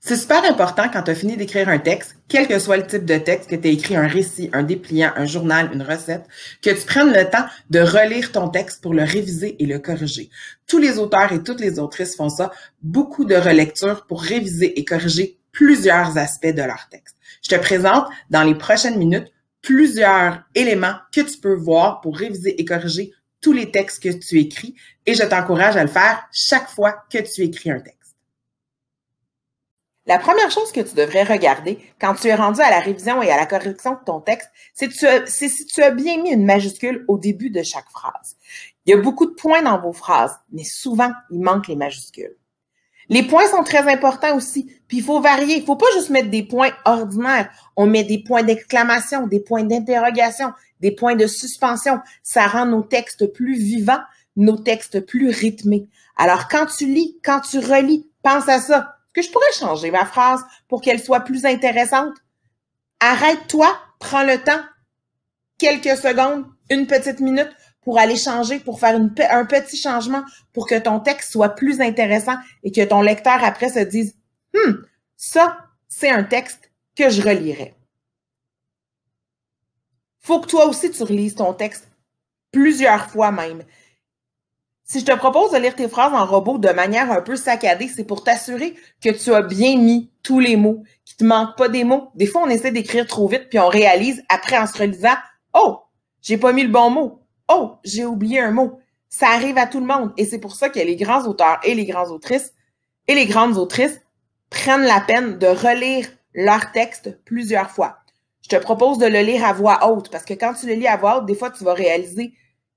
C'est super important quand tu as fini d'écrire un texte, quel que soit le type de texte, que tu as écrit un récit, un dépliant, un journal, une recette, que tu prennes le temps de relire ton texte pour le réviser et le corriger. Tous les auteurs et toutes les autrices font ça, beaucoup de relectures pour réviser et corriger plusieurs aspects de leur texte. Je te présente dans les prochaines minutes plusieurs éléments que tu peux voir pour réviser et corriger tous les textes que tu écris et je t'encourage à le faire chaque fois que tu écris un texte. La première chose que tu devrais regarder quand tu es rendu à la révision et à la correction de ton texte, c'est si tu as bien mis une majuscule au début de chaque phrase. Il y a beaucoup de points dans vos phrases, mais souvent, il manque les majuscules. Les points sont très importants aussi, puis il faut varier. Il faut pas juste mettre des points ordinaires. On met des points d'exclamation, des points d'interrogation, des points de suspension. Ça rend nos textes plus vivants, nos textes plus rythmés. Alors, quand tu lis, quand tu relis, pense à ça. Est-ce que je pourrais changer ma phrase pour qu'elle soit plus intéressante? Arrête-toi, prends le temps, quelques secondes, une petite minute pour aller changer, pour faire un petit changement, pour que ton texte soit plus intéressant et que ton lecteur après se dise, hum, ça, c'est un texte que je relirai. Faut que toi aussi tu relises ton texte plusieurs fois même. Si je te propose de lire tes phrases en robot de manière un peu saccadée, c'est pour t'assurer que tu as bien mis tous les mots, qu'il te manque pas des mots. Des fois, on essaie d'écrire trop vite, puis on réalise après en se relisant, oh, j'ai pas mis le bon mot. Oh, j'ai oublié un mot. Ça arrive à tout le monde. Et c'est pour ça que les grands auteurs et les grandes autrices et les grandes autrices prennent la peine de relire leur texte plusieurs fois. Je te propose de le lire à voix haute parce que quand tu le lis à voix haute, des fois, tu vas réaliser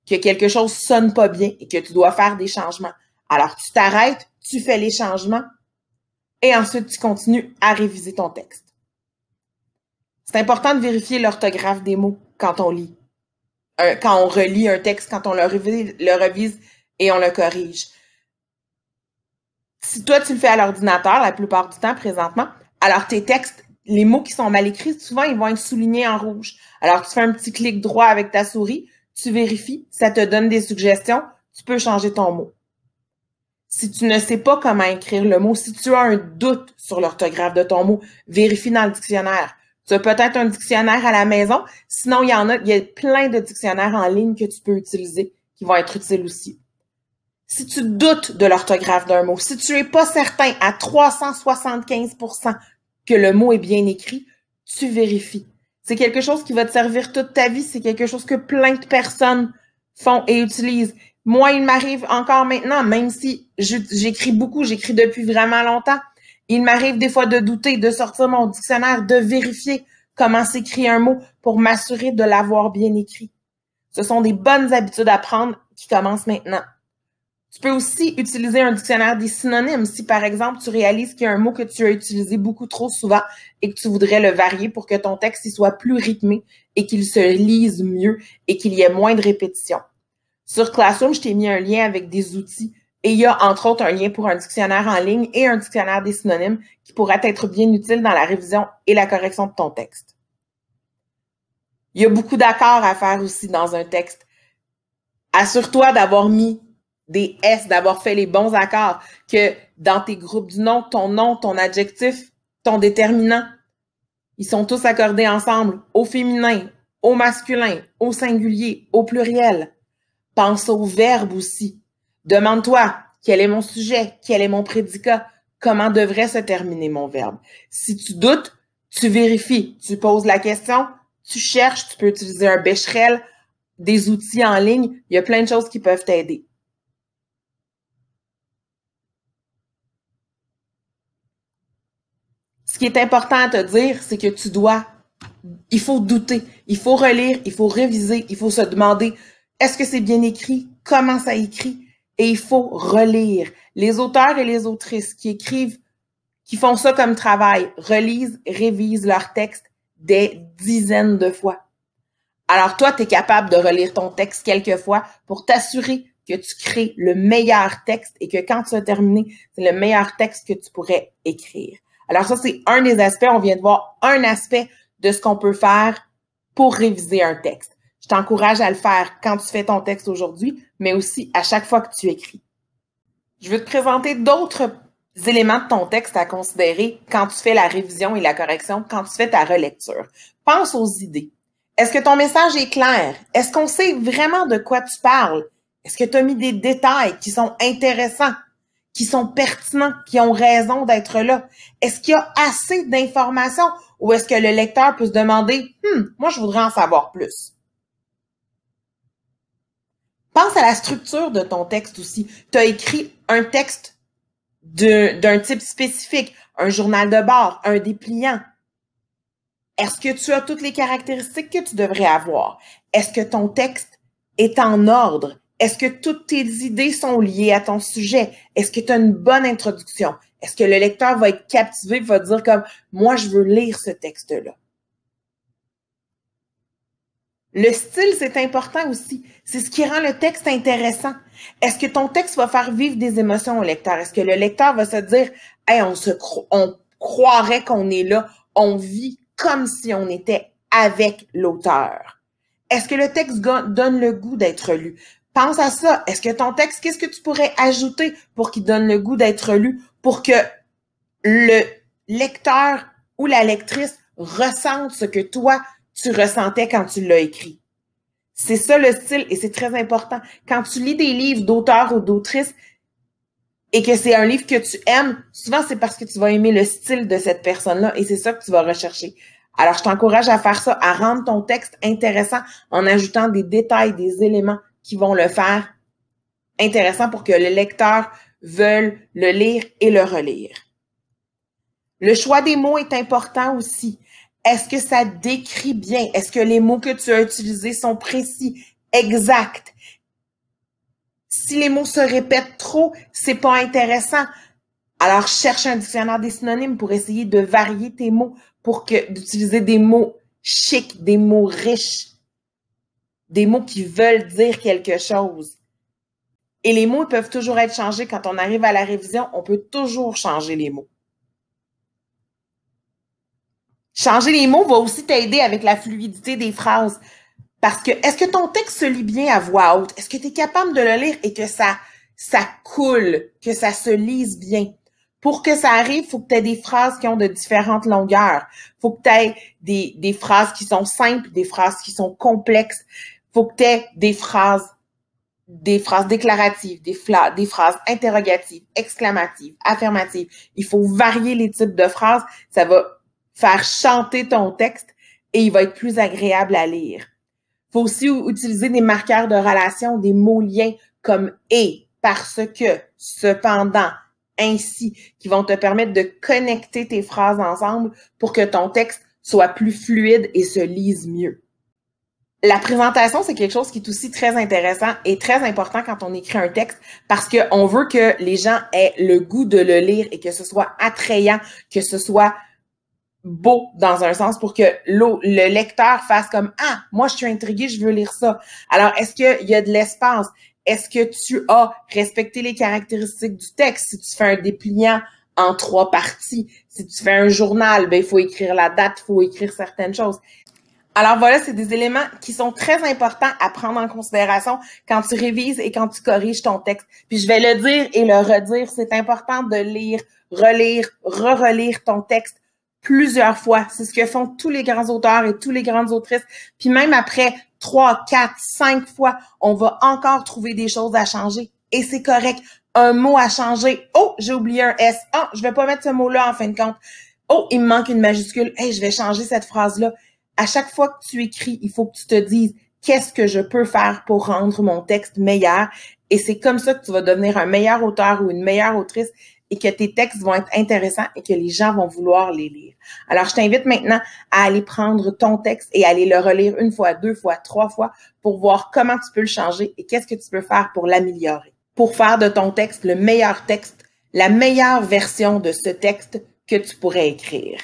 que quelque chose sonne pas bien et que tu dois faire des changements. Alors, tu t'arrêtes, tu fais les changements et ensuite tu continues à réviser ton texte. C'est important de vérifier l'orthographe des mots quand on lit, euh, quand on relit un texte, quand on le le revise et on le corrige. Si toi, tu le fais à l'ordinateur la plupart du temps présentement, alors tes textes, les mots qui sont mal écrits, souvent, ils vont être soulignés en rouge. Alors, tu fais un petit clic droit avec ta souris, tu vérifies, ça te donne des suggestions, tu peux changer ton mot. Si tu ne sais pas comment écrire le mot, si tu as un doute sur l'orthographe de ton mot, vérifie dans le dictionnaire. Tu as peut-être un dictionnaire à la maison, sinon il y en a, il y a plein de dictionnaires en ligne que tu peux utiliser qui vont être utiles aussi. Si tu doutes de l'orthographe d'un mot, si tu n'es pas certain à 375 que le mot est bien écrit, tu vérifies. C'est quelque chose qui va te servir toute ta vie. C'est quelque chose que plein de personnes font et utilisent. Moi, il m'arrive encore maintenant, même si j'écris beaucoup, j'écris depuis vraiment longtemps. Il m'arrive des fois de douter, de sortir mon dictionnaire, de vérifier comment s'écrit un mot pour m'assurer de l'avoir bien écrit. Ce sont des bonnes habitudes à prendre qui commencent maintenant. Tu peux aussi utiliser un dictionnaire des synonymes si, par exemple, tu réalises qu'il y a un mot que tu as utilisé beaucoup trop souvent et que tu voudrais le varier pour que ton texte y soit plus rythmé et qu'il se lise mieux et qu'il y ait moins de répétitions. Sur Classroom, je t'ai mis un lien avec des outils et il y a entre autres un lien pour un dictionnaire en ligne et un dictionnaire des synonymes qui pourra être bien utile dans la révision et la correction de ton texte. Il y a beaucoup d'accords à faire aussi dans un texte. Assure-toi d'avoir mis des S, d'avoir fait les bons accords, que dans tes groupes du nom, ton nom, ton adjectif, ton déterminant, ils sont tous accordés ensemble au féminin, au masculin, au singulier, au pluriel. Pense au verbe aussi. Demande-toi quel est mon sujet, quel est mon prédicat, comment devrait se terminer mon verbe. Si tu doutes, tu vérifies, tu poses la question, tu cherches, tu peux utiliser un bécherel, des outils en ligne, il y a plein de choses qui peuvent t'aider. qui est important à te dire, c'est que tu dois, il faut douter, il faut relire, il faut réviser, il faut se demander, est-ce que c'est bien écrit? Comment ça écrit? Et il faut relire. Les auteurs et les autrices qui écrivent, qui font ça comme travail, relisent, révisent leur texte des dizaines de fois. Alors toi, tu es capable de relire ton texte quelques fois pour t'assurer que tu crées le meilleur texte et que quand tu as terminé, c'est le meilleur texte que tu pourrais écrire. Alors ça, c'est un des aspects. On vient de voir un aspect de ce qu'on peut faire pour réviser un texte. Je t'encourage à le faire quand tu fais ton texte aujourd'hui, mais aussi à chaque fois que tu écris. Je veux te présenter d'autres éléments de ton texte à considérer quand tu fais la révision et la correction, quand tu fais ta relecture. Pense aux idées. Est-ce que ton message est clair? Est-ce qu'on sait vraiment de quoi tu parles? Est-ce que tu as mis des détails qui sont intéressants qui sont pertinents, qui ont raison d'être là? Est-ce qu'il y a assez d'informations ou est-ce que le lecteur peut se demander, hmm, moi, je voudrais en savoir plus? Pense à la structure de ton texte aussi. Tu as écrit un texte d'un type spécifique, un journal de bord, un dépliant. Est-ce que tu as toutes les caractéristiques que tu devrais avoir? Est-ce que ton texte est en ordre? Est-ce que toutes tes idées sont liées à ton sujet? Est-ce que tu as une bonne introduction? Est-ce que le lecteur va être captivé, va dire comme moi je veux lire ce texte-là? Le style, c'est important aussi. C'est ce qui rend le texte intéressant. Est-ce que ton texte va faire vivre des émotions au lecteur? Est-ce que le lecteur va se dire, on se on croirait qu'on est là, on vit comme si on était avec l'auteur? Est-ce que le texte donne le goût d'être lu? Pense à ça. Est-ce que ton texte, qu'est-ce que tu pourrais ajouter pour qu'il donne le goût d'être lu, pour que le lecteur ou la lectrice ressente ce que toi, tu ressentais quand tu l'as écrit? C'est ça le style et c'est très important. Quand tu lis des livres d'auteurs ou d'autrices et que c'est un livre que tu aimes, souvent c'est parce que tu vas aimer le style de cette personne-là et c'est ça que tu vas rechercher. Alors je t'encourage à faire ça, à rendre ton texte intéressant en ajoutant des détails, des éléments, qui vont le faire intéressant pour que le lecteur veuille le lire et le relire. Le choix des mots est important aussi. Est-ce que ça décrit bien? Est-ce que les mots que tu as utilisés sont précis, exacts? Si les mots se répètent trop, c'est pas intéressant. Alors cherche un dictionnaire des synonymes pour essayer de varier tes mots, pour que d'utiliser des mots chics, des mots riches, des mots qui veulent dire quelque chose. Et les mots peuvent toujours être changés. Quand on arrive à la révision, on peut toujours changer les mots. Changer les mots va aussi t'aider avec la fluidité des phrases. Parce que est-ce que ton texte se lit bien à voix haute? Est-ce que tu es capable de le lire et que ça, ça coule, que ça se lise bien? Pour que ça arrive, faut que tu aies des phrases qui ont de différentes longueurs. faut que tu aies des, des phrases qui sont simples, des phrases qui sont complexes faut que tu aies des phrases, des phrases déclaratives, des, des phrases interrogatives, exclamatives, affirmatives. Il faut varier les types de phrases. Ça va faire chanter ton texte et il va être plus agréable à lire. Faut aussi utiliser des marqueurs de relation, des mots liens comme et, parce que, cependant, ainsi, qui vont te permettre de connecter tes phrases ensemble pour que ton texte soit plus fluide et se lise mieux la présentation, c'est quelque chose qui est aussi très intéressant et très important quand on écrit un texte parce qu'on veut que les gens aient le goût de le lire et que ce soit attrayant, que ce soit beau dans un sens pour que le lecteur fasse comme Ah, moi je suis intrigué, je veux lire ça. Alors, est-ce qu'il y a de l'espace? Est-ce que tu as respecté les caractéristiques du texte? Si tu fais un dépliant en trois parties, si tu fais un journal, ben, il faut écrire la date, il faut écrire certaines choses. Alors voilà, c'est des éléments qui sont très importants à prendre en considération quand tu révises et quand tu corriges ton texte. Puis je vais le dire et le redire, c'est important de lire, relire, re-relire ton texte plusieurs fois. C'est ce que font tous les grands auteurs et toutes les grandes autrices. Puis même après trois, quatre, cinq fois, on va encore trouver des choses à changer. Et c'est correct. Un mot à changer. Oh, j'ai oublié un S. Ah, oh, je vais pas mettre ce mot-là en fin de compte. Oh, il me manque une majuscule. Hey, je vais changer cette phrase-là à chaque fois que tu écris, il faut que tu te dises qu'est-ce que je peux faire pour rendre mon texte meilleur. Et c'est comme ça que tu vas devenir un meilleur auteur ou une meilleure autrice et que tes textes vont être intéressants et que les gens vont vouloir les lire. Alors, je t'invite maintenant à aller prendre ton texte et aller le relire une fois, deux fois, trois fois pour voir comment tu peux le changer et qu'est-ce que tu peux faire pour l'améliorer. Pour faire de ton texte le meilleur texte, la meilleure version de ce texte que tu pourrais écrire.